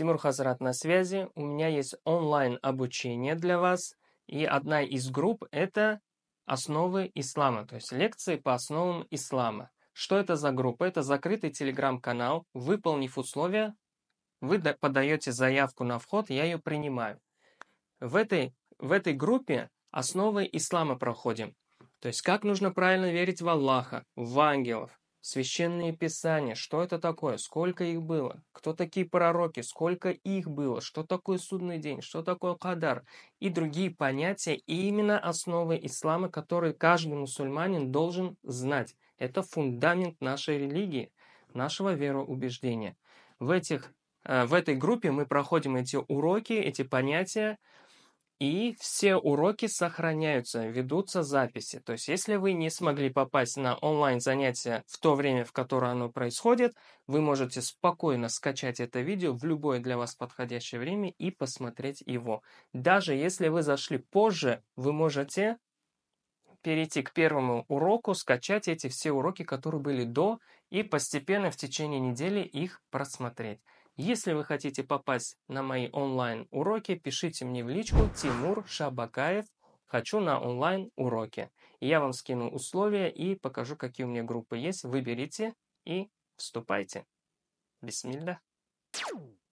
Тимур Хазрат на связи. У меня есть онлайн-обучение для вас. И одна из групп – это «Основы ислама», то есть лекции по основам ислама. Что это за группа? Это закрытый телеграм-канал. Выполнив условия, вы подаете заявку на вход, я ее принимаю. В этой, в этой группе основы ислама проходим. То есть как нужно правильно верить в Аллаха, в ангелов, Священные писания, что это такое, сколько их было, кто такие пророки, сколько их было, что такое судный день, что такое кадар и другие понятия, и именно основы ислама, которые каждый мусульманин должен знать. Это фундамент нашей религии, нашего вероубеждения. В, этих, э, в этой группе мы проходим эти уроки, эти понятия, и все уроки сохраняются, ведутся записи. То есть, если вы не смогли попасть на онлайн занятия в то время, в которое оно происходит, вы можете спокойно скачать это видео в любое для вас подходящее время и посмотреть его. Даже если вы зашли позже, вы можете перейти к первому уроку, скачать эти все уроки, которые были до, и постепенно в течение недели их просмотреть. Если вы хотите попасть на мои онлайн-уроки, пишите мне в личку Тимур Шабакаев «Хочу на онлайн-уроки». Я вам скину условия и покажу, какие у меня группы есть. Выберите и вступайте. Бисмилля.